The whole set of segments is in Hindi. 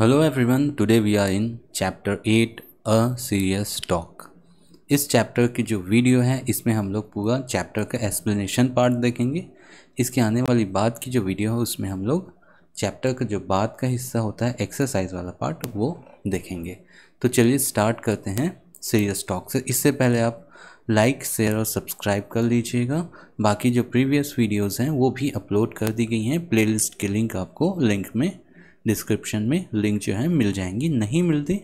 Hello everyone today we are in chapter eight a serious talk इस चैप्टर की जो वीडियो है इसमें हम लोग पूरा चैप्टर का एक्सप्लेनेशन पार्ट देखेंगे इसके आने वाली बात की जो वीडियो है उसमें हम लोग चैप्टर का जो बात का हिस्सा होता है एक्सरसाइज वाला पार्ट वो देखेंगे तो चलिए स्टार्ट करते हैं सीरियस टॉक से इससे पहले आप लाइक शेयर और सब्सक्राइब कर लीजिएगा बाकी जो प्रीवियस वीडियोज़ हैं वो भी अपलोड कर दी गई हैं प्लेलिस्ट के लिंक आपको लिंक में डिस्क्रिप्शन में लिंक जो है मिल जाएंगी नहीं मिलती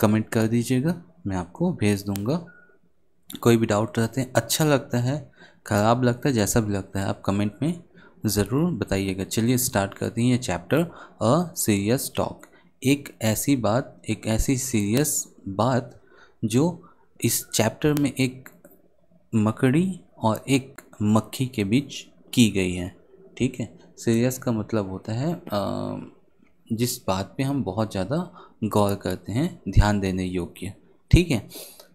कमेंट कर दीजिएगा मैं आपको भेज दूँगा कोई भी डाउट रहते हैं अच्छा लगता है ख़राब लगता है जैसा भी लगता है आप कमेंट में ज़रूर बताइएगा चलिए स्टार्ट करते हैं ये चैप्टर अ सीरियस टॉक एक ऐसी बात एक ऐसी सीरियस बात जो इस चैप्टर में एक मकड़ी और एक मक्खी के बीच की गई है ठीक है सीरियस का मतलब होता है आ, जिस बात पे हम बहुत ज़्यादा गौर करते हैं ध्यान देने योग्य ठीक है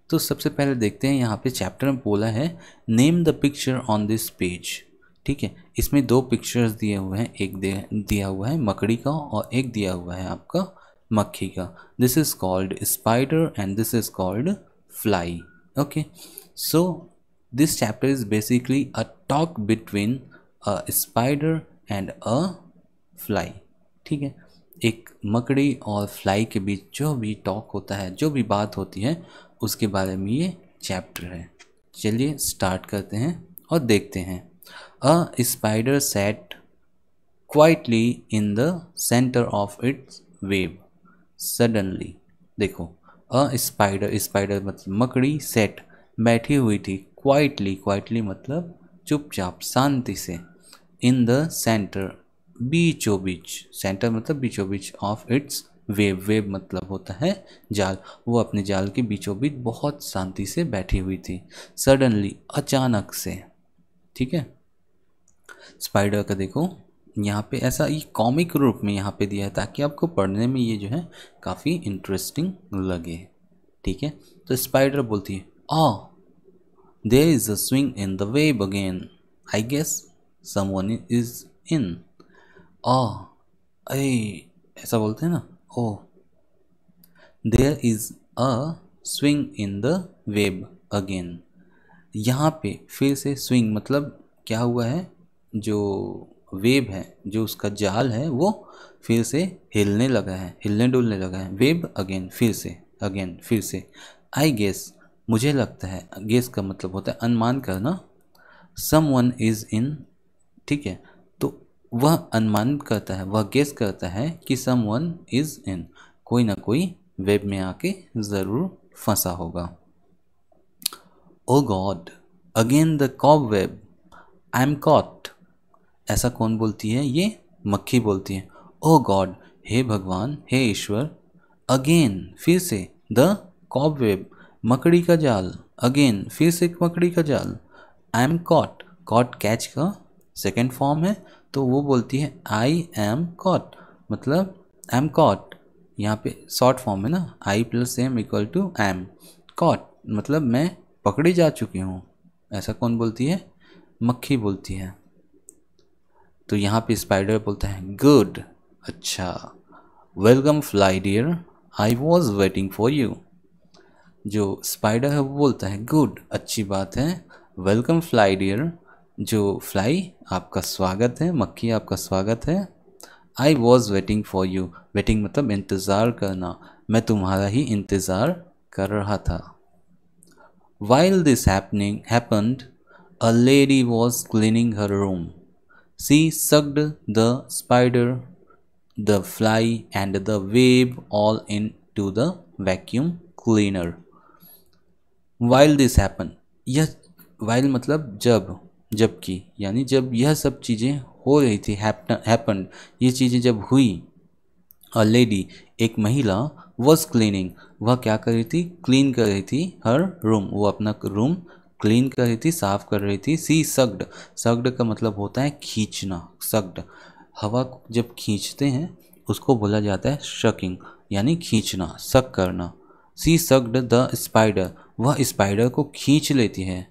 तो सबसे पहले देखते हैं यहाँ पे चैप्टर में बोला है name the picture on this page ठीक है इसमें दो पिक्चर्स दिए हुए हैं एक दिया हुआ है मकड़ी का और एक दिया हुआ है आपका मक्खी का this is called spider and this is called fly okay so this chapter is basically a talk between a spider and a fly ठीक है एक मकड़ी और फ्लाई के बीच जो भी टॉक होता है जो भी बात होती है उसके बारे में ये चैप्टर है चलिए स्टार्ट करते हैं और देखते हैं a spider sat quietly in the centre of its web suddenly देखो अ स्पाइडर स्पाइडर मतलब मकड़ी सेट बैठी हुई थी क्वाइटली क्वाइटली मतलब चुपचाप शांति से इन द सेंटर बीचों बीच सेंटर मतलब बीचों बीच ऑफ इट्स वेब वेब मतलब होता है जाल वो अपने जाल के बीचों बीच बहुत शांति से बैठी हुई थी सडनली अचानक से ठीक है स्पाइडर का देखो यहाँ पे ऐसा ये कॉमिक रूप में यहाँ पे दिया है ताकि आपको पढ़ने में ये जो है काफ़ी इंटरेस्टिंग लगे ठीक है तो स्पाइडर बोलती है ah there is a swing in the web again I guess someone is in ah a ऐसा बोलते हैं ना oh there is a swing in the web again यहाँ पे फिर से स्विंग मतलब क्या हुआ है जो वेब है जो उसका जाल है वो फिर से हिलने लगा है हिलने डुलने लगा है वेब अगेन फिर से अगेन फिर से आई गेस मुझे लगता है गेस का मतलब होता है अनुमान करना सम वन इज़ इन ठीक है वह अनुमान करता है वह गेस करता है कि सम वन इज़ इन कोई ना कोई वेब में आके ज़रूर फंसा होगा oh god again the cobweb I am caught ऐसा कौन बोलती है ये मक्खी बोलती है ओ oh गॉड हे भगवान हे ईश्वर अगेन फिर से द कॉब वेब मकड़ी का जाल अगेन फिर से मकड़ी का जाल I am caught caught catch का सेकेंड फॉर्म है तो वो बोलती है आई एम कॉट मतलब आई एम कॉट यहाँ पे शॉर्ट फॉर्म है ना I plus am equal to am caught मतलब मैं पकड़ी जा चुकी हूँ ऐसा कौन बोलती है मक्खी बोलती है तो यहाँ पे स्पाइडर बोलता है गुड अच्छा welcome fly dear I was waiting for you जो स्पाइडर है वो बोलता है गुड अच्छी बात है वेलकम फ्लाई डियर जो फ्लाई आपका स्वागत है मक्खी आपका स्वागत है I was waiting for you waiting मतलब इंतज़ार करना मैं तुम्हारा ही इंतज़ार कर रहा था while this happening happened a lady was cleaning her room she sucked the spider the fly and the web all into the vacuum cleaner while this happen यह वाइल मतलब जब जबकि यानी जब यह सब चीज़ें हो रही थी हैपन ये चीज़ें जब हुई अ लेडी एक महिला वॉज क्लीनिंग वह क्या कर रही थी क्लीन कर रही थी हर रूम वो अपना रूम क्लीन कर रही थी साफ कर रही थी सी सग्ड सग्ड का मतलब होता है खींचना सग्ड हवा जब खींचते हैं उसको बोला जाता है शकिंग यानी खींचना सक करना सी सग्ड द स्पाइडर वह स्पाइडर को खींच लेती है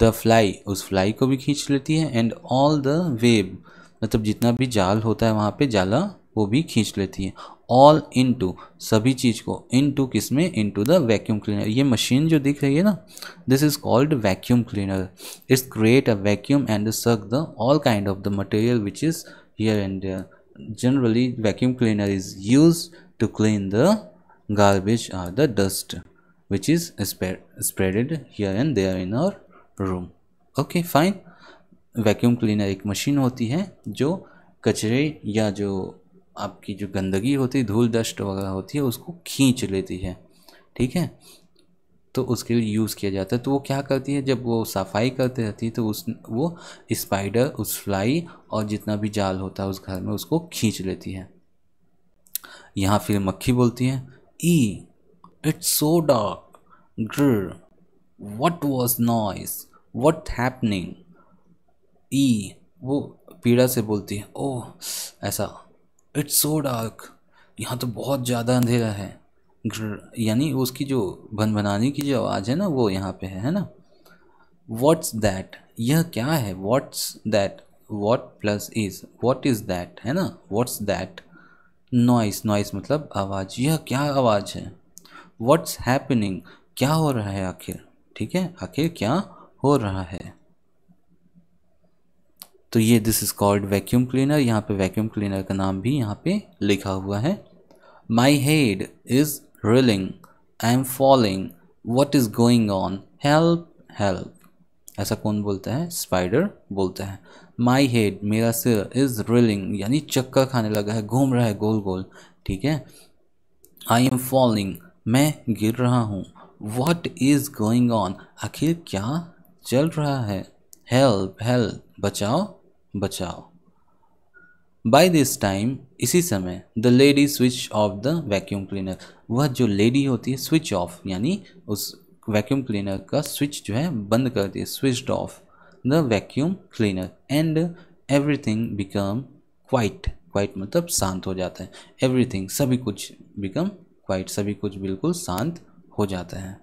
द फ्लाई उस फ्लाई को भी खींच लेती है एंड ऑल द वेब मतलब जितना भी जाल होता है वहाँ पे जाला वो भी खींच लेती है ऑल इन टू सभी चीज़ को इन टू किस में into the vacuum cleaner ये मशीन जो दिख रही है ना this is called vacuum cleaner its create a vacuum and suck the all kind of the material which is here and generally vacuum cleaner is use to clean the garbage or the dust which is spreaded here and there in our room okay fine vacuum cleaner एक मशीन होती है जो कचरे या जो आपकी जो गंदगी होती है धूल डस्ट वगैरह होती है उसको खींच लेती है ठीक है तो उसके लिए यूज़ किया जाता है तो वो क्या करती है जब वो सफाई करते रहती है तो उस वो स्पाइडर उस फ्लाई और जितना भी जाल होता है उस घर में उसको खींच लेती है यहाँ फिर मक्खी बोलती है ई इट्स सो डार्क ग्र what was noise what happening ई e, वो पीड़ा से बोलती है ओह ऐसा इट्स सो डार्क यहाँ तो बहुत ज़्यादा अंधेरा है यानी उसकी जो भन भनाने की जो आवाज़ है ना वो यहाँ पे है है ना वॉट्स दैट यह क्या है what's that what plus is what is that है ना वॉट्स दैट नॉइस नॉइस मतलब आवाज़ यह क्या आवाज़ है वॉट्स हैपनिंग क्या हो रहा है आखिर ठीक है आखिर क्या हो रहा है तो ये this is called vacuum cleaner यहाँ पे वैक्यूम क्लीनर का नाम भी यहाँ पे लिखा हुआ है my head is reeling I am falling what is going on help help ऐसा कौन बोलता है स्पाइडर बोलता है माई हेड मेरा सिर इज रिलिंग यानी चक्कर खाने लगा है घूम रहा है गोल गोल ठीक है आई एम फॉलिंग मैं गिर रहा हूँ वट इज़ गोइंग ऑन आखिर क्या चल रहा है हेल्प हेल्प बचाओ बचाओ बाय दिस टाइम इसी समय the lady switch off the vacuum cleaner वह जो लेडी होती है स्विच ऑफ यानी उस वैक्यूम क्लीनर का स्विच जो है बंद कर दिए switch off the vacuum cleaner and everything become quiet quiet मतलब शांत हो जाता है एवरीथिंग सभी कुछ बिकम क्वाइट सभी कुछ बिल्कुल शांत हो जाते हैं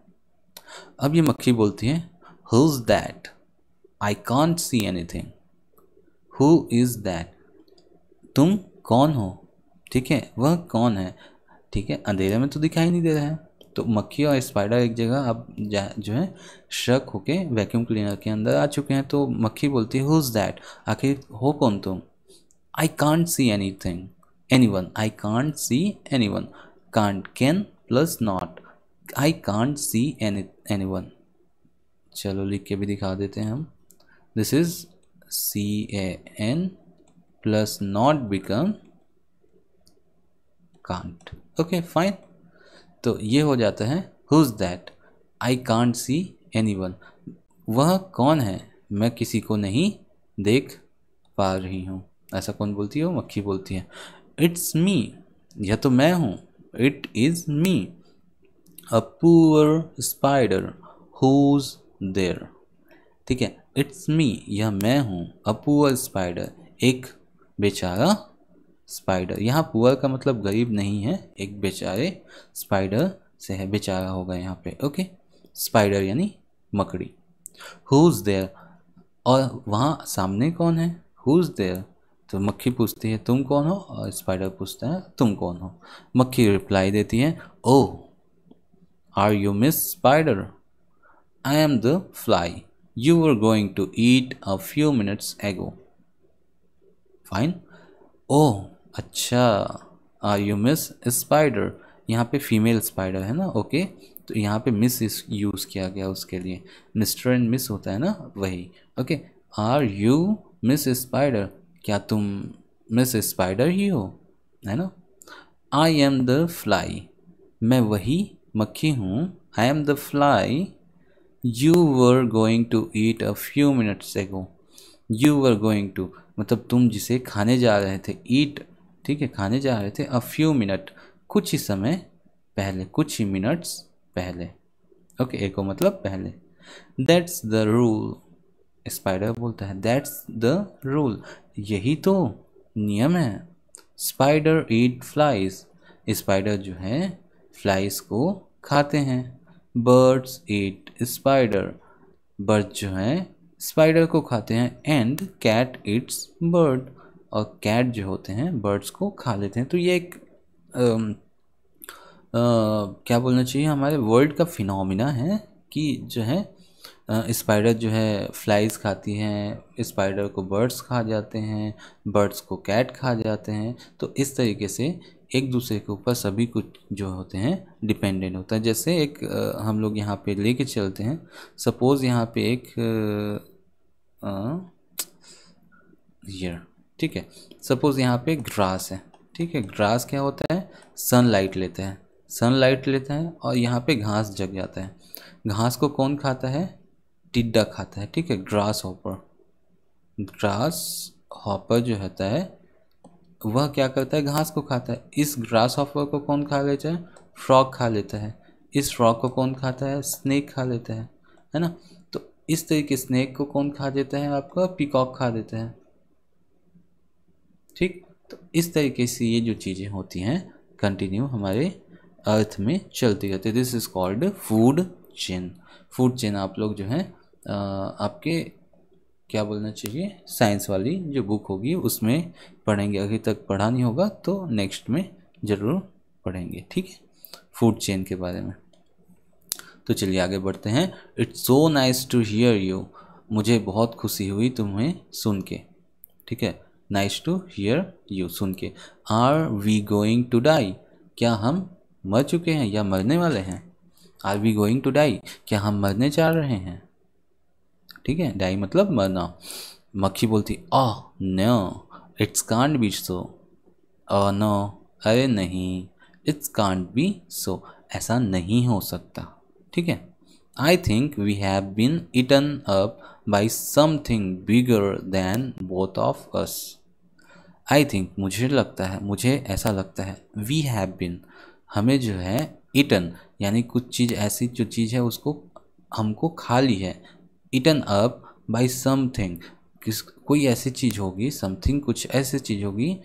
अब ये मक्खी बोलती है who is that I can't see anything who is that तुम कौन हो ठीक है वह कौन है ठीक है अंधेरे में तो दिखाई नहीं दे रहा है तो मक्खी और स्पाइडर एक जगह अब जो है शक होके वैक्यूम क्लीनर के अंदर आ चुके हैं तो मक्खी बोलती है हु इज़ दैट आखिर हो कौन तुम I can't see anything anyone I can't see anyone can't can plus not I can't see any anyone चलो लिख के भी दिखा देते हैं हम this is C A N plus not become can't okay fine तो ये हो जाता है who's that I can't see anyone वह कौन है मैं किसी को नहीं देख पा रही हूँ ऐसा कौन बोलती है वो मक्खी बोलती है इट्स मी यह तो मैं हूँ it is me a poor spider who's there ठीक है इट्स मी यह मैं हूँ अ पुअर स्पाइडर एक बेचारा स्पाइडर यहाँ पुअर का मतलब गरीब नहीं है एक बेचारे स्पाइडर से है बेचारा होगा यहाँ पे ओके स्पाइडर यानी मकड़ी हुज देर और वहाँ सामने कौन है हुज देयर तो मक्खी पूछती है तुम कौन हो और स्पाइडर पूछता है तुम कौन हो मक्खी रिप्लाई देती है oh oh, are you miss spider I am the fly you are going to eat a few minutes ago fine Oh, अच्छा आर यू मिस स्पाइडर यहाँ पे फीमेल स्पाइडर है ना ओके तो यहाँ पे मिस यूज़ किया गया उसके लिए मिस्टर एंड मिस होता है ना वही okay are you miss spider क्या तुम मिस स्पाइडर ही हो है ना आई एम द फ्लाई मैं वही मक्खी हूँ I am the fly you were going to eat a few minutes ago you were going to मतलब तुम जिसे खाने जा रहे थे ईट ठीक है खाने जा रहे थे अ फ्यू मिनट कुछ ही समय पहले कुछ ही मिनट्स पहले ओके एको मतलब पहले दैट्स द रूल स्पाइडर बोलता है दैट्स द रूल यही तो नियम है स्पाइडर ईट फ्लाइज स्पाइडर जो है फ्लाइज को खाते हैं बर्ड्स ईट स्पाइडर बर्ड जो हैं स्पाइडर को खाते हैं एंड कैट इट्स बर्ड और कैट जो होते हैं बर्ड्स को खा लेते हैं तो ये एक आ, आ, क्या बोलना चाहिए हमारे वर्ल्ड का फिनोमिना है कि जो है स्पाइडर जो है फ्लाइज खाती हैं स्पाइडर को बर्ड्स खा जाते हैं बर्ड्स को कैट खा जाते हैं तो इस तरीके से एक दूसरे के ऊपर सभी कुछ जो होते हैं डिपेंडेंट होता है जैसे एक हम लोग यहाँ पे लेके चलते हैं सपोज़ यहाँ पे एक यर ठीक है सपोज़ यहाँ पे ग्रास है ठीक है ग्रास क्या होता है सनलाइट है सन सनलाइट लेता है और यहाँ पे घास जग जाता है घास को कौन खाता है टिड्डा खाता है ठीक है ग्रास होपर ग्रास हॉपर जो होता है वह क्या करता है घास को खाता है इस ग्रास ऑफर को कौन खा लेता है फ्रॉग खा लेता है इस फ्रॉग को कौन खाता है स्नैक खा लेता है है ना तो इस तरीके स्नैक को कौन खा देता है आपका पिकॉक खा देता है ठीक तो इस तरीके से ये जो चीज़ें होती हैं कंटिन्यू हमारे अर्थ में चलती रहती है this is called food chain food chain आप लोग जो है आपके क्या बोलना चाहिए साइंस वाली जो बुक होगी उसमें पढ़ेंगे अभी तक पढ़ा नहीं होगा तो नेक्स्ट में ज़रूर पढ़ेंगे ठीक है फूड चेन के बारे में तो चलिए आगे बढ़ते हैं it's so nice to hear you मुझे बहुत खुशी हुई तुम्हें सुन के ठीक है नाइस टू हियर यू सुन के are we going to die क्या हम मर चुके हैं या मरने वाले हैं are we going to die क्या हम मरने जा रहे हैं ठीक है डाई मतलब मरना मक्खी बोलती आ न इट्स कांड बी सो अ न अरे नहीं इट्स कांड बी सो ऐसा नहीं हो सकता ठीक है I think we have been eaten up by something bigger than both of us I think मुझे लगता है मुझे ऐसा लगता है वी हैव बीन हमें जो है इटन यानी कुछ चीज़ ऐसी जो चीज़ है उसको हमको खा ली है इटन अप सम समथिंग किस कोई ऐसी चीज़ होगी समथिंग कुछ ऐसी चीज़ होगी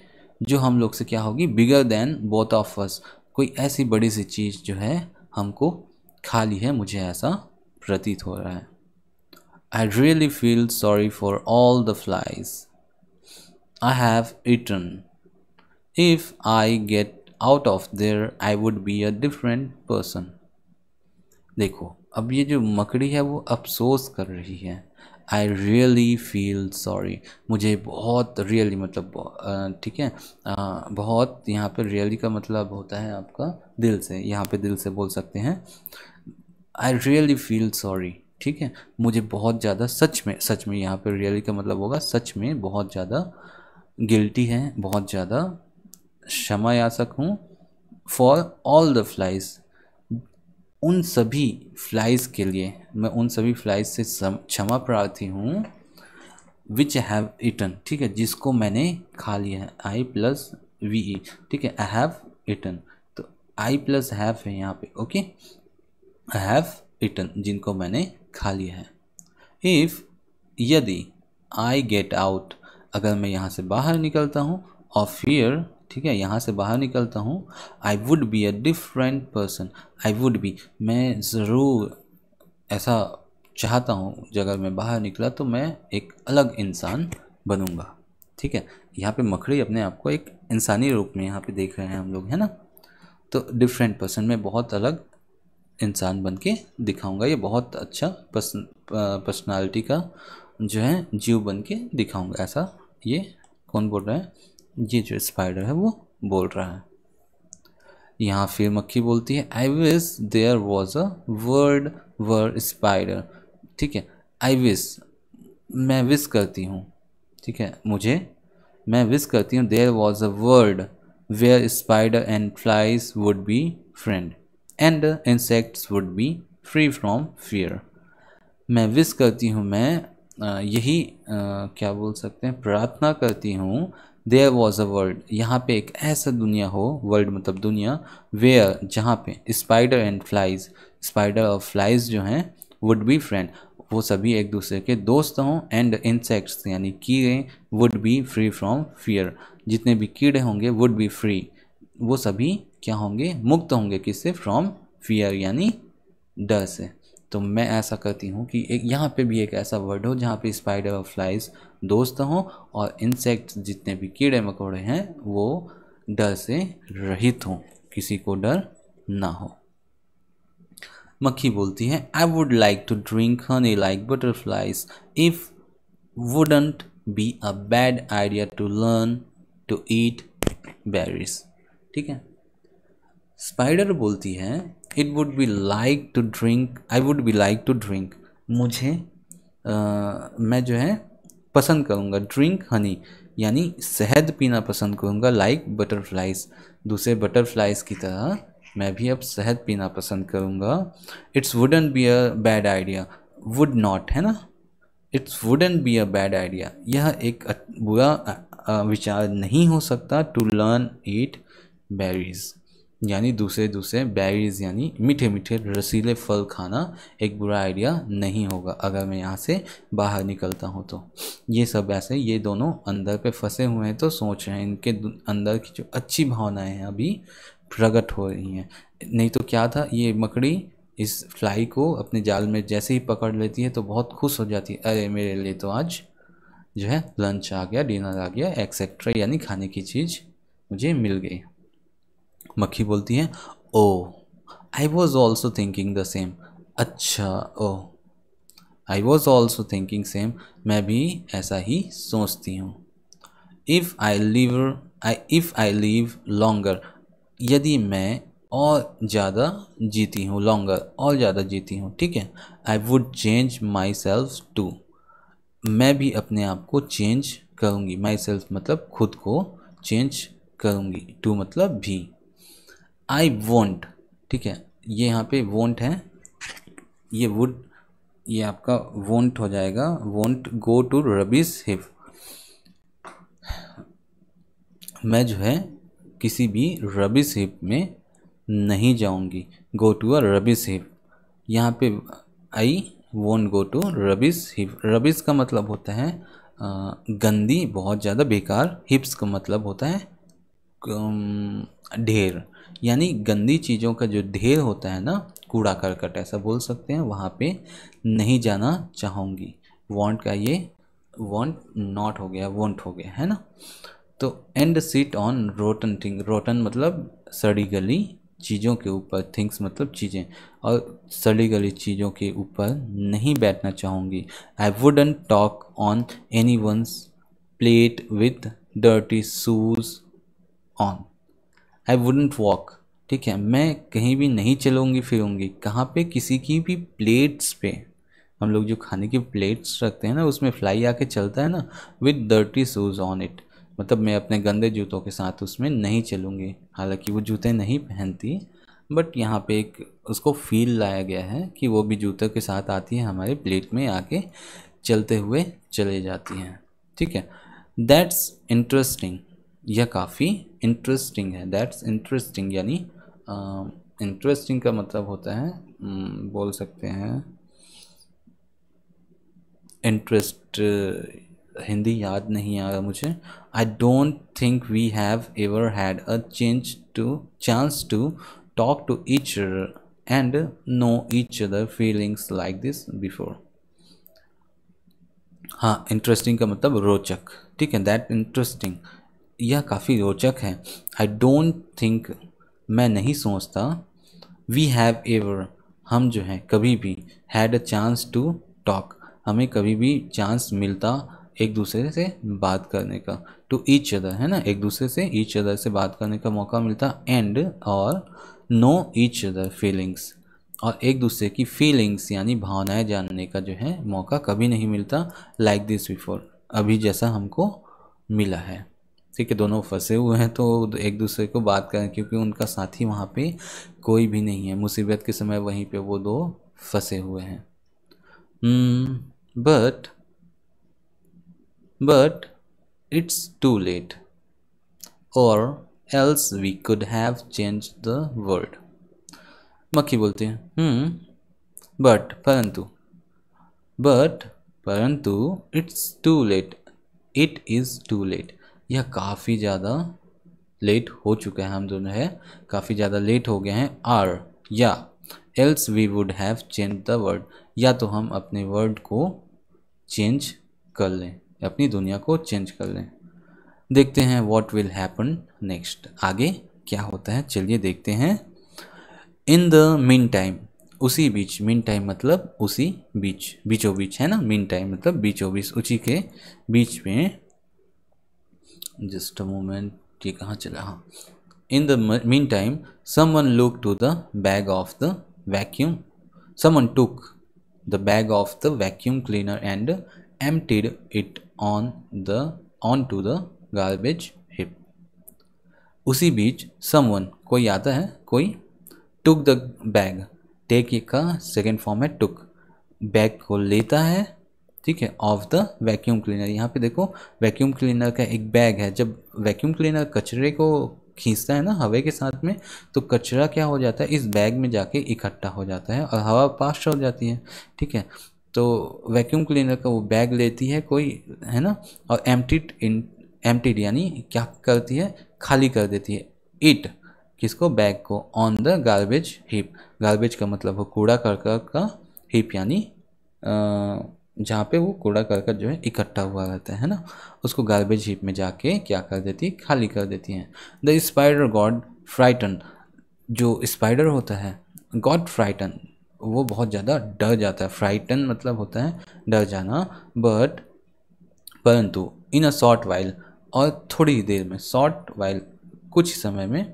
जो हम लोग से क्या होगी bigger than both of us कोई ऐसी बड़ी सी चीज़ जो है हमको खाली है मुझे ऐसा प्रतीत हो रहा है I really feel sorry for all the flies I have eaten if I get out of there I would be a different person देखो अब ये जो मकड़ी है वो अफसोस कर रही है आई रियली फील सॉरी मुझे बहुत रियली मतलब ठीक है बहुत यहाँ पे रियली का मतलब होता है आपका दिल से यहाँ पे दिल से बोल सकते हैं आई रियली फील सॉरी ठीक है मुझे बहुत ज़्यादा सच में सच में यहाँ पे रियली का मतलब होगा सच में बहुत ज़्यादा गिल्टी है बहुत ज़्यादा क्षमा या सकूँ फॉर ऑल द फ्लाइज उन सभी फ्लाइज के लिए मैं उन सभी फ्लाइज से क्षमा प्रार्थी हूँ विच हैव इटन ठीक है जिसको मैंने खा लिया है आई प्लस वी ई ठीक है आई हैव इटन तो आई प्लस हैव है यहाँ पे ओके आई हैव इटन जिनको मैंने खा लिया है इफ़ यदि आई गेट आउट अगर मैं यहाँ से बाहर निकलता हूँ ऑफ हियर ठीक है यहाँ से बाहर निकलता हूँ I would be a different person I would be मैं ज़रूर ऐसा चाहता हूँ अगर मैं बाहर निकला तो मैं एक अलग इंसान बनूँगा ठीक है यहाँ पे मकड़ी अपने आप को एक इंसानी रूप में यहाँ पे देख रहे हैं हम लोग है ना तो डिफरेंट पर्सन मैं बहुत अलग इंसान बन के दिखाऊँगा ये बहुत अच्छा पर्सन पर्सनैलिटी का जो है जीव बन के दिखाऊँगा ऐसा ये कौन बोल रहे हैं ये जो स्पाइडर है वो बोल रहा है यहाँ फिर मक्खी बोलती है I wish there was a world world spider ठीक है आई विस मैं विस करती हूँ ठीक है मुझे मैं विस करती हूँ there was a world where spider and flies would be friend and insects would be free from fear मैं विस करती हूँ मैं यही क्या बोल सकते हैं प्रार्थना करती हूँ देयर वॉज अ वर्ल्ड यहाँ पे एक ऐसा दुनिया हो वर्ल्ड मतलब दुनिया वेयर जहाँ पे स्पाइडर एंड फ्लाइज स्पाइडर और फ्लाइज जो हैं वुड बी फ्रेंड वो सभी एक दूसरे के दोस्त हों एंड इंसेक्ट्स यानी कीड़े would be free from fear जितने भी कीड़े होंगे वुड बी फ्री वो सभी क्या होंगे मुक्त होंगे किससे फ्रॉम फियर यानी डर से तो मैं ऐसा करती हूँ कि एक यहाँ पे भी एक ऐसा वर्ड हो जहाँ पे स्पाइडर और फ्लाइज दोस्त हों और इंसेक्ट जितने भी कीड़े मकोड़े हैं वो डर से रहित हों किसी को डर ना हो मक्खी बोलती है I would like to drink honey like butterflies if wouldn't be a bad idea to learn to eat berries ठीक है स्पाइडर बोलती है it would be like to drink I would be like to drink मुझे आ, मैं जो है पसंद करूँगा ड्रिंक हनी यानी शहद पीना पसंद करूँगा लाइक बटरफ्लाइज दूसरे बटरफ्लाइज की तरह मैं भी अब शहद पीना पसंद करूँगा it's wouldn't be a bad idea would not है ना it's wouldn't be a bad idea यह एक बुरा विचार नहीं हो सकता टू लर्न ईट बेरीज़ यानी दूसरे दूसरे बेरीज यानी मीठे मीठे रसीले फल खाना एक बुरा आइडिया नहीं होगा अगर मैं यहाँ से बाहर निकलता हूँ तो ये सब ऐसे ये दोनों अंदर पे फंसे हुए हैं तो सोच रहे हैं इनके अंदर की जो अच्छी भावनाएं हैं अभी प्रकट हो रही हैं नहीं तो क्या था ये मकड़ी इस फ्लाई को अपने जाल में जैसे ही पकड़ लेती है तो बहुत खुश हो जाती है अरे मेरे लिए तो आज जो है लंच आ गया डिनर आ गया एक्सेट्रा यानी खाने की चीज़ मुझे मिल गई मक्खी बोलती है oh I was also thinking the same अच्छा oh I was also thinking same मैं भी ऐसा ही सोचती हूँ if I live I if I live longer यदि मैं और ज़्यादा जीती हूँ लॉन्गर और ज़्यादा जीती हूँ ठीक है I would change myself too मैं भी अपने आप को चेंज करूँगी माई सेल्फ मतलब खुद को चेंज करूँगी टू मतलब भी आई वॉन्ट ठीक है ये यहाँ पे वॉन्ट है ये वुड ये आपका वॉन्ट हो जाएगा won't go to rubbish heap मैं जो है किसी भी रबिस हिप में नहीं जाऊंगी go to a rubbish heap यहाँ पे I won't go to rubbish heap rubbish का मतलब होता है गंदी बहुत ज़्यादा बेकार हिप्स का मतलब होता है ढेर यानी गंदी चीज़ों का जो ढेर होता है ना कूड़ा करकट ऐसा बोल सकते हैं वहाँ पे नहीं जाना चाहूँगी वॉन्ट का ये वॉन्ट नॉट हो गया वॉन्ट हो गया है ना तो and sit on rotten thing rotten मतलब सड़ी गली चीज़ों के ऊपर थिंग्स मतलब चीज़ें और सड़ी गली चीज़ों के ऊपर नहीं बैठना चाहूँगी I wouldn't walk on anyone's plate with dirty shoes on I wouldn't walk ठीक है मैं कहीं भी नहीं चलूँगी फिरूँगी कहाँ पे किसी की भी प्लेट्स पे हम लोग जो खाने की प्लेट्स रखते हैं ना उसमें फ्लाई आके चलता है ना with dirty shoes on it मतलब मैं अपने गंदे जूतों के साथ उसमें नहीं चलूँगी हालांकि वो जूते नहीं पहनती बट यहाँ पे एक उसको फील लाया गया है कि वो भी जूतों के साथ आती है हमारे प्लेट में आके चलते हुए चले जाती हैं ठीक है दैट्स इंटरेस्टिंग यह काफ़ी इंटरेस्टिंग है दैट्स इंटरेस्टिंग यानी इंटरेस्टिंग का मतलब होता है बोल सकते हैं इंटरेस्ट हिंदी याद नहीं आ रहा मुझे I don't think we have ever had a change to chance to talk to each and know each other feelings like this before हाँ इंटरेस्टिंग का मतलब रोचक ठीक है दैट इंटरेस्टिंग यह काफ़ी रोचक है आई डोंट थिंक मैं नहीं सोचता वी हैव एवर हम जो हैं कभी भी had a chance to talk हमें कभी भी चांस मिलता एक दूसरे से बात करने का टू ईच अदर है ना एक दूसरे से ईच अदर से बात करने का मौका मिलता एंड और नो ईच अदर फीलिंग्स और एक दूसरे की फीलिंग्स यानी भावनाएं जानने का जो है मौका कभी नहीं मिलता लाइक दिस बिफोर अभी जैसा हमको मिला है ठीक है दोनों फंसे हुए हैं तो एक दूसरे को बात करें क्योंकि उनका साथी वहाँ पे कोई भी नहीं है मुसीबत के समय वहीं पे वो दो फंसे हुए हैं but but it's too late और else we could have change the world मक्खी बोलते हैं बट हम्म, परंतु बट परंतु it's too late it is too late यह काफ़ी ज़्यादा लेट हो चुका है हम दोनों है काफ़ी ज़्यादा लेट हो गए हैं आर या else we would have change the word या तो हम अपने वर्ड को चेंज कर लें अपनी दुनिया को चेंज कर लें देखते हैं वॉट विल हैपन नेक्स्ट आगे क्या होता है चलिए देखते हैं इन द मिन टाइम उसी बीच मिन टाइम मतलब उसी बीच बीचों बीच है ना मिन टाइम मतलब बीचों बीच उसी के बीच में जस्ट अ मोमेंट ये कहाँ चला हाँ in the meantime someone look to the bag of the vacuum someone took the bag of the vacuum cleaner and it on the on to the garbage heap उसी बीच सम वन कोई आता है कोई टुक द बैग टेक का सेकेंड फॉर्म है टुक बैग को लेता है ठीक है ऑफ द वैक्यूम क्लीनर यहाँ पे देखो वैक्यूम क्लीनर का एक बैग है जब वैक्यूम क्लीनर कचरे को खींचता है ना हवा के साथ में तो कचरा क्या हो जाता है इस बैग में जाके इकट्ठा हो जाता है और हवा पास हो जाती है ठीक है तो वैक्यूम क्लीनर का वो बैग लेती है कोई है ना और एम्प्टीड इन एम्प्टीड यानी क्या करती है खाली कर देती है इट किसको बैग को on the garbage heap garbage का मतलब हो कूड़ा करकट का हीप यानी जहाँ पे वो कूड़ा करकट जो है इकट्ठा हुआ रहता है ना उसको गार्बेज हीप में जाके क्या कर देती है खाली कर देती हैं द स्पाइडर गॉड फ्राइटन जो स्पाइडर होता है गॉड फ्राइटन वो बहुत ज़्यादा डर जाता है फ्राइटन मतलब होता है डर जाना बट परंतु इन अ शॉर्ट वाइल और थोड़ी देर में शॉर्ट वाइल कुछ समय में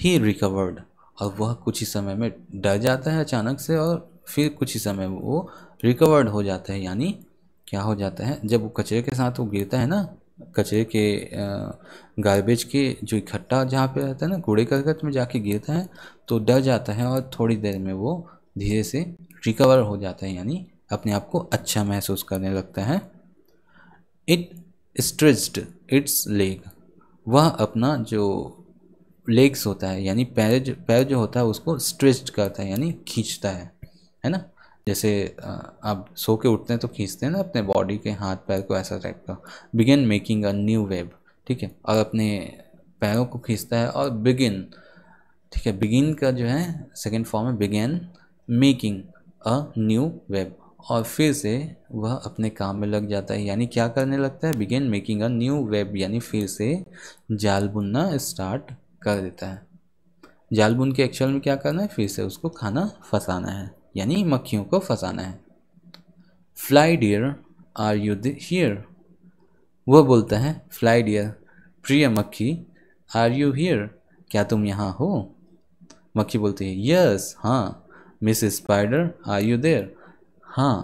ही रिकवर्ड और वह कुछ ही समय में डर जाता है अचानक से और फिर कुछ ही समय वो रिकवर्ड हो जाता है यानी क्या हो जाता है जब वो कचरे के साथ वो गिरता है ना कचरे के गार्बेज के जो इकट्ठा जहाँ पे रहता है ना कूड़े करकट में जाके गिरता है तो डर जाता है और थोड़ी देर में वो धीरे से रिकवर हो जाता है यानी अपने आप को अच्छा महसूस करने लगता है इट स्ट्रेस्ड इट्स लेग वह अपना जो लेग्स होता है यानी पैर जो पैर जो होता है उसको स्ट्रेस्ड करता है यानी खींचता है है ना जैसे आप सो के उठते हैं तो खींचते हैं ना अपने बॉडी के हाथ पैर को ऐसा टाइप का begin making a new web ठीक है और अपने पैरों को खींचता है और बिगिन ठीक है बिगिन का जो है सेकेंड फॉर्म है began making a new web और फिर से वह अपने काम में लग जाता है यानी क्या करने लगता है began making a new web यानी फिर से जाल बुनना स्टार्ट कर देता है जाल बुन के एक्चुअल में क्या करना है फिर से उसको खाना फंसाना है यानी मक्खियों को फंसाना है fly dear are you here वह बोलता है फ्लाई डियर प्रिय मक्खी आर यू हियर क्या तुम यहाँ हो मक्खी बोलती है यस हाँ Miss Spider are you there हाँ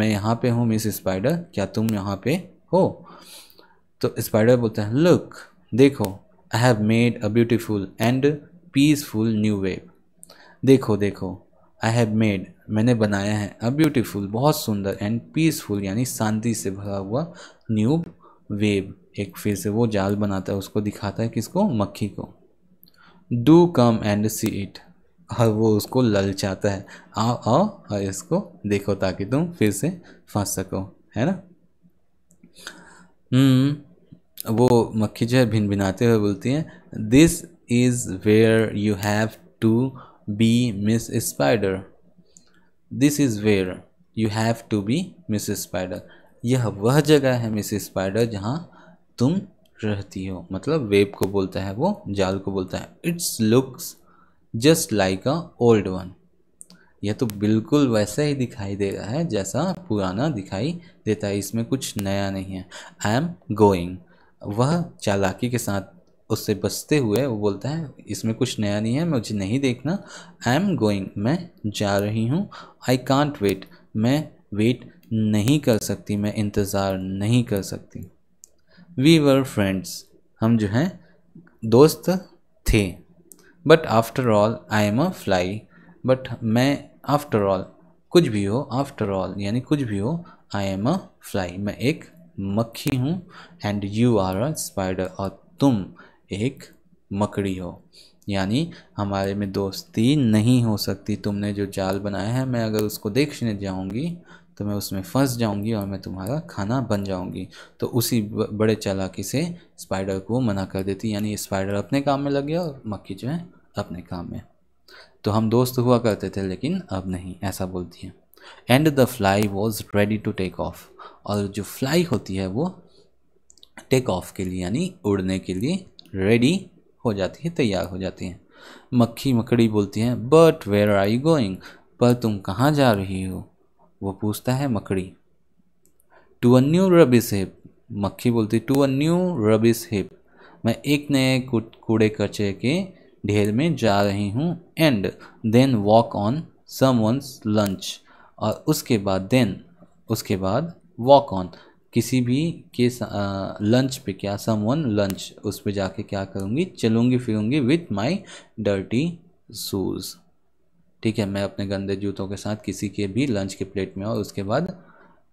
मैं यहाँ पे हूँ मिस स्पाइडर क्या तुम यहाँ पे हो तो स्पाइडर बोलता है लुक देखो I have made a beautiful and peaceful new wave देखो देखो आई हैव मेड मैंने बनाया है अ ब्यूटीफुल बहुत सुंदर एंड पीसफुल यानी शांति से भरा हुआ न्यूब वेब एक फिर से वो जाल बनाता है उसको दिखाता है किसको मक्खी को do come and see it और वो उसको ललचाता है आओ आओ और इसको देखो ताकि तुम फिर से फंस सको है ना हम्म वो मक्खी जो है भिन भिनाते हुए बोलती है this is where you have to B. Miss Spider. This is where you have to be Miss Spider. यह वह जगह है मिस स्पाइडर जहाँ तुम रहती हो मतलब वेब को बोलता है वो जाल को बोलता है it's looks just like a old one यह तो बिल्कुल वैसा ही दिखाई दे रहा है जैसा पुराना दिखाई देता है इसमें कुछ नया नहीं है आई एम गोइंग वह चालाकी के साथ उससे बचते हुए वो बोलता है इसमें कुछ नया नहीं है मुझे नहीं देखना आई एम गोइंग मैं जा रही हूँ आई कॉन्ट वेट मैं वेट नहीं कर सकती मैं इंतज़ार नहीं कर सकती वी वर फ्रेंड्स हम जो हैं दोस्त थे but after all I am a fly but मैं आफ्टर ऑल कुछ भी हो आफ्टर ऑल यानी कुछ भी हो आई एम अ फ्लाई मैं एक मक्खी हूँ and you are a spider और तुम एक मकड़ी हो यानी हमारे में दोस्ती नहीं हो सकती तुमने जो जाल बनाया है मैं अगर उसको देखने जाऊंगी तो मैं उसमें फंस जाऊंगी और मैं तुम्हारा खाना बन जाऊंगी तो उसी बड़े चालाकी से स्पाइडर को मना कर देती यानी स्पाइडर अपने काम में लग गया और मक्खी जो है अपने काम में तो हम दोस्त हुआ करते थे लेकिन अब नहीं ऐसा बोलती है and the fly was ready to take off और जो फ्लाई होती है वो टेक ऑफ के लिए यानी उड़ने के लिए रेडी हो जाती है तैयार हो जाती है मक्खी मकड़ी बोलती हैं but where are you going पर तुम कहाँ जा रही हो वो पूछता है मकड़ी to a new rubbish heap मक्खी बोलती to a new rubbish heap मैं एक नए कूड़े कचरे के ढेर में जा रही हूँ and then walk on once lunch और उसके बाद देन उसके बाद वॉक ऑन किसी भी के लंच पे क्या सम वन लंच उस पर जाके क्या करूँगी चलूँगी फिरूँगी विथ माई डर्टी शूज़ ठीक है मैं अपने गंदे जूतों के साथ किसी के भी लंच के प्लेट में और उसके बाद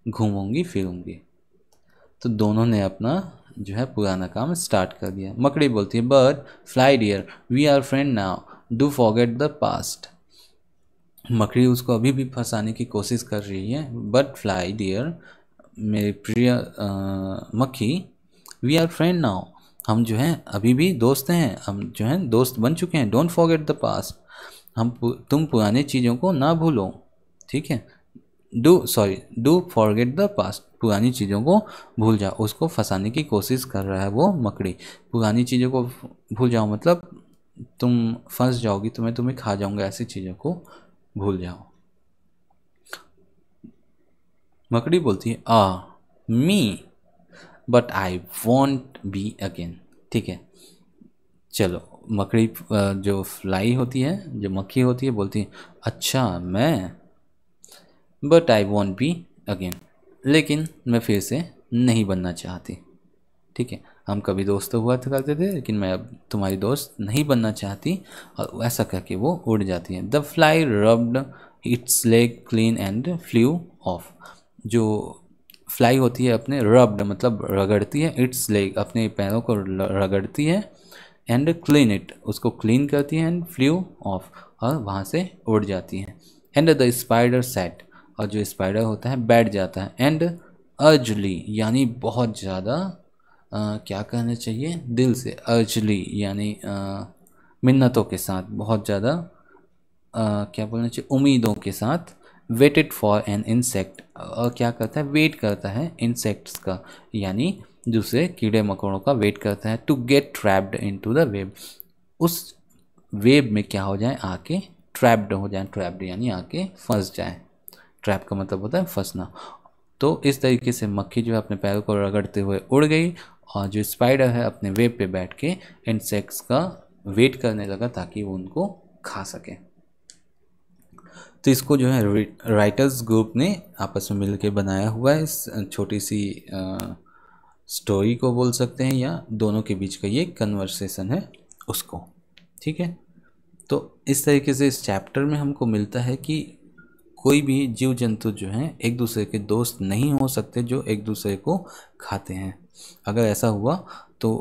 घूमूंगी फिरूँगी तो दोनों ने अपना जो है पुराना काम स्टार्ट कर दिया मकड़ी बोलती है bird fly dear we are friend now do forget the past मकड़ी उसको अभी भी फंसाने की कोशिश कर रही है बट फ्लाई डियर मेरे प्रिय मक्खी वी आर फ्रेंड नाउ हम जो हैं अभी भी दोस्त हैं हम जो हैं दोस्त बन चुके हैं डोंट फॉरगेट द पास्ट हम तुम पुराने चीज़ों को ना भूलो ठीक है do sorry do forget the past पुरानी चीज़ों को भूल जाओ उसको फंसाने की कोशिश कर रहा है वो मकड़ी पुरानी चीज़ों को भूल जाओ मतलब तुम फंस जाओगी तो मैं तुम्हें खा जाऊँगा ऐसी चीज़ों को भूल जाओ मकड़ी बोलती है आ me but I won't be again ठीक है चलो मकड़ी जो फ्लाई होती है जो मक्खी होती है बोलती है अच्छा मैं but I won't be again लेकिन मैं फिर से नहीं बनना चाहती ठीक है हम कभी दोस्त तो हुआ करते थे लेकिन मैं अब तुम्हारी दोस्त नहीं बनना चाहती और ऐसा करके वो उड़ जाती है the fly rubbed its leg clean and flew off जो फ्लाई होती है अपने रब्ड मतलब रगड़ती है इट्स लेग अपने पैरों को रगड़ती है एंड क्लीन इट उसको क्लीन करती है एंड फ्ल्यू ऑफ और वहाँ से उड़ जाती है एंड द स्पाइडर सेट और जो स्पाइडर होता है बैठ जाता है एंड अर्जली यानी बहुत ज़्यादा क्या कहना चाहिए दिल से अर्जली यानी मिन्नतों के साथ बहुत ज़्यादा क्या बोलना चाहिए उम्मीदों के साथ वेटेड फॉर एन इंसेक्ट और क्या करता है वेट करता है इंसेक्ट्स का यानी दूसरे कीड़े मकोड़ों का वेट करता है to get trapped into the web उस वेब में क्या हो जाए आके ट्रैप्ड हो जाए ट्रैप्ड यानी आके फंस जाए ट्रैप का मतलब होता है फंसना तो इस तरीके से मक्खी जो है अपने पैरों को रगड़ते हुए उड़ गई और जो स्पाइडर है अपने वेब पे बैठ के इंसेक्ट्स का वेट करने लगा ताकि वो उनको खा सकें तो इसको जो है राइटर्स ग्रुप ने आपस में मिलकर बनाया हुआ है इस छोटी सी स्टोरी को बोल सकते हैं या दोनों के बीच का ये कन्वर्सेशन है उसको ठीक है तो इस तरीके से इस चैप्टर में हमको मिलता है कि कोई भी जीव जंतु जो हैं एक दूसरे के दोस्त नहीं हो सकते जो एक दूसरे को खाते हैं अगर ऐसा हुआ तो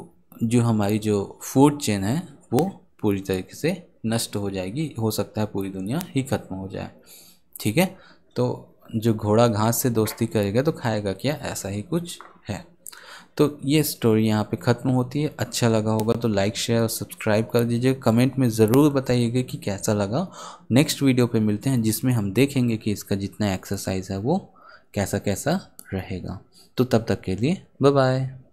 जो हमारी जो फूड चेन है वो पूरी तरीके से नष्ट हो जाएगी हो सकता है पूरी दुनिया ही खत्म हो जाए ठीक है तो जो घोड़ा घास से दोस्ती करेगा तो खाएगा क्या ऐसा ही कुछ है तो ये स्टोरी यहाँ पे ख़त्म होती है अच्छा लगा होगा तो लाइक शेयर और सब्सक्राइब कर दीजिएगा कमेंट में ज़रूर बताइएगा कि कैसा लगा नेक्स्ट वीडियो पे मिलते हैं जिसमें हम देखेंगे कि इसका जितना एक्सरसाइज है वो कैसा कैसा रहेगा तो तब तक के लिए बाय बाय